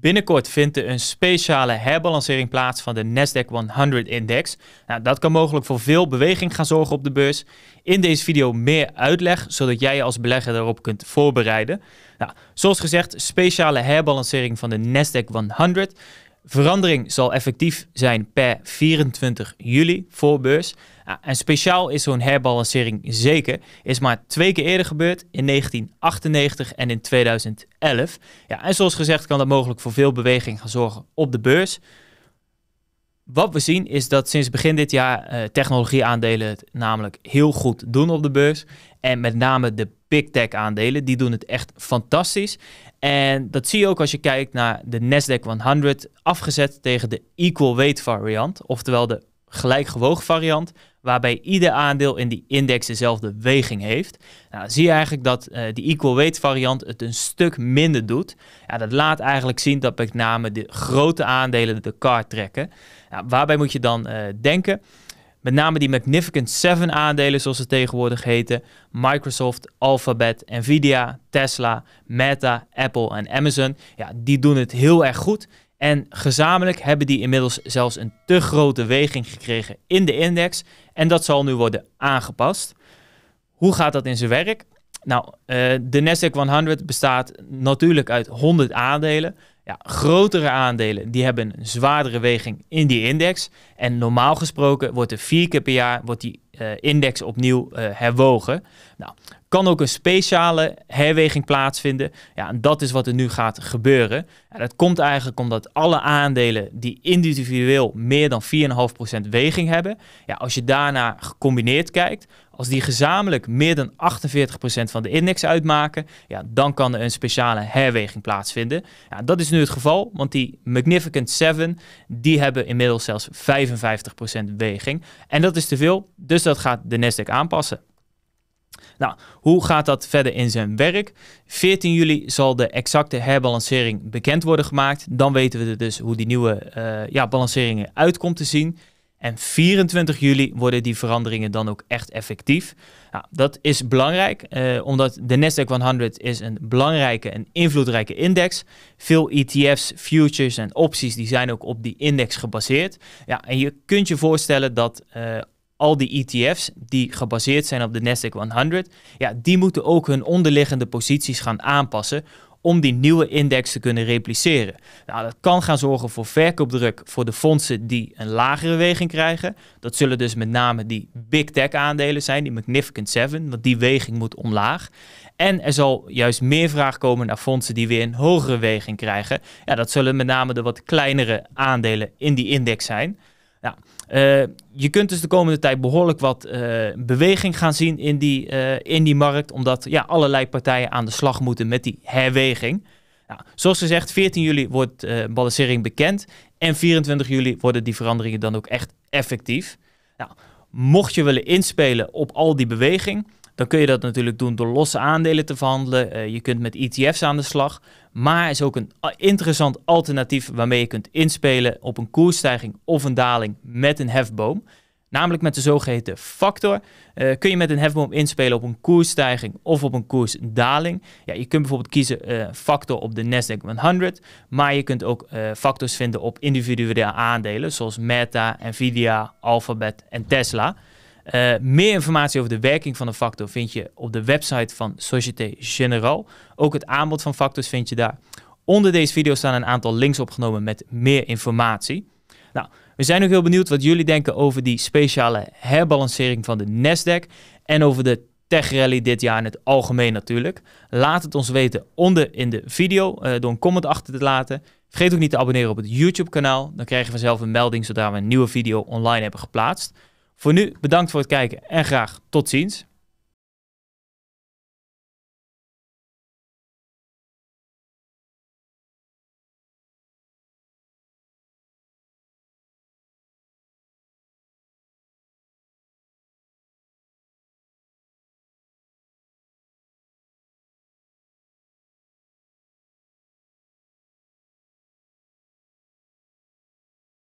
Binnenkort vindt er een speciale herbalancering plaats van de Nasdaq 100-index. Nou, dat kan mogelijk voor veel beweging gaan zorgen op de beurs. In deze video meer uitleg, zodat jij je als belegger daarop kunt voorbereiden. Nou, zoals gezegd, speciale herbalancering van de Nasdaq 100. Verandering zal effectief zijn per 24 juli voor beurs. En speciaal is zo'n herbalancering zeker. Is maar twee keer eerder gebeurd, in 1998 en in 2011. Ja, en zoals gezegd kan dat mogelijk voor veel beweging gaan zorgen op de beurs. Wat we zien is dat sinds begin dit jaar eh, technologieaandelen het namelijk heel goed doen op de beurs. En met name de big tech aandelen, die doen het echt fantastisch. En dat zie je ook als je kijkt naar de Nasdaq 100 afgezet tegen de equal weight variant, oftewel de gelijkgewogen variant, waarbij ieder aandeel in die index dezelfde weging heeft. Nou, zie je eigenlijk dat uh, die equal weight variant het een stuk minder doet. Ja, dat laat eigenlijk zien dat met name de grote aandelen de kaart trekken. Nou, waarbij moet je dan eh, denken? Met name die Magnificent 7 aandelen, zoals ze tegenwoordig heten, Microsoft, Alphabet, Nvidia, Tesla, Meta, Apple en Amazon, ja, die doen het heel erg goed. En gezamenlijk hebben die inmiddels zelfs een te grote weging gekregen in de index. En dat zal nu worden aangepast. Hoe gaat dat in zijn werk? Nou, eh, de Nasdaq 100 bestaat natuurlijk uit 100 aandelen. Ja, grotere aandelen die hebben een zwaardere weging in die index. En normaal gesproken wordt er vier keer per jaar wordt die eh, index opnieuw eh, herwogen. Nou, kan ook een speciale herweging plaatsvinden. Ja, en dat is wat er nu gaat gebeuren. En dat komt eigenlijk omdat alle aandelen die individueel meer dan 4,5% weging hebben, ja, als je daarna gecombineerd kijkt, als die gezamenlijk meer dan 48% van de index uitmaken, ja, dan kan er een speciale herweging plaatsvinden. Ja, dat is nu het geval, want die Magnificent 7, die hebben inmiddels zelfs 55% weging. En dat is te veel, dus dat dat gaat de Nasdaq aanpassen. Nou, hoe gaat dat verder in zijn werk? 14 juli zal de exacte herbalancering bekend worden gemaakt. Dan weten we dus hoe die nieuwe uh, ja, balanceringen uitkomt te zien. En 24 juli worden die veranderingen dan ook echt effectief. Nou, dat is belangrijk, eh, omdat de Nasdaq 100 is een belangrijke en invloedrijke index. Veel ETF's, futures en opties die zijn ook op die index gebaseerd. Ja, en je kunt je voorstellen dat eh, al die ETF's die gebaseerd zijn op de Nasdaq 100, ja, die moeten ook hun onderliggende posities gaan aanpassen om die nieuwe index te kunnen repliceren. Nou, dat kan gaan zorgen voor verkoopdruk voor de fondsen die een lagere weging krijgen. Dat zullen dus met name die big tech aandelen zijn, die Magnificent Seven, want die weging moet omlaag. En er zal juist meer vraag komen naar fondsen die weer een hogere weging krijgen. Ja, dat zullen met name de wat kleinere aandelen in die index zijn. Ja. Eh, je kunt dus de komende tijd behoorlijk wat eh, beweging gaan zien in die, eh, in die markt, omdat ja, allerlei partijen aan de slag moeten met die herweging. zoals gezegd, 14 juli wordt uh, balancering bekend en 24 juli worden die veranderingen dan ook echt effectief. mocht je willen inspelen op al die beweging, dan kun je dat natuurlijk doen door losse aandelen te verhandelen. Eh, je kunt met ETF's aan de slag. Maar is ook een interessant alternatief waarmee je kunt inspelen op een koersstijging of een daling met een hefboom. Namelijk met de zogeheten factor. Eh, kun je met een hefboom inspelen op een koersstijging of op een koersdaling? Ja, je kunt bijvoorbeeld kiezen uh, factor op de Nasdaq 100. Maar je kunt ook uh, factors vinden op individuele aandelen zoals Meta, Nvidia, Alphabet en Tesla. Eh, meer informatie over de werking van de factor vind je op de website van Société Générale. Ook het aanbod van factors vind je daar. Onder deze video staan een aantal links opgenomen met meer informatie. Nou, we zijn ook heel benieuwd wat jullie denken over die speciale herbalancering van de Nasdaq en over de Tech Rally dit jaar in het algemeen natuurlijk. Laat het ons weten onder in de video eh, door een comment achter te laten. Vergeet ook niet te abonneren op het YouTube kanaal. Dan krijgen we zelf een melding zodra we een nieuwe video online hebben geplaatst. Voor nu bedankt voor het kijken en graag tot ziens.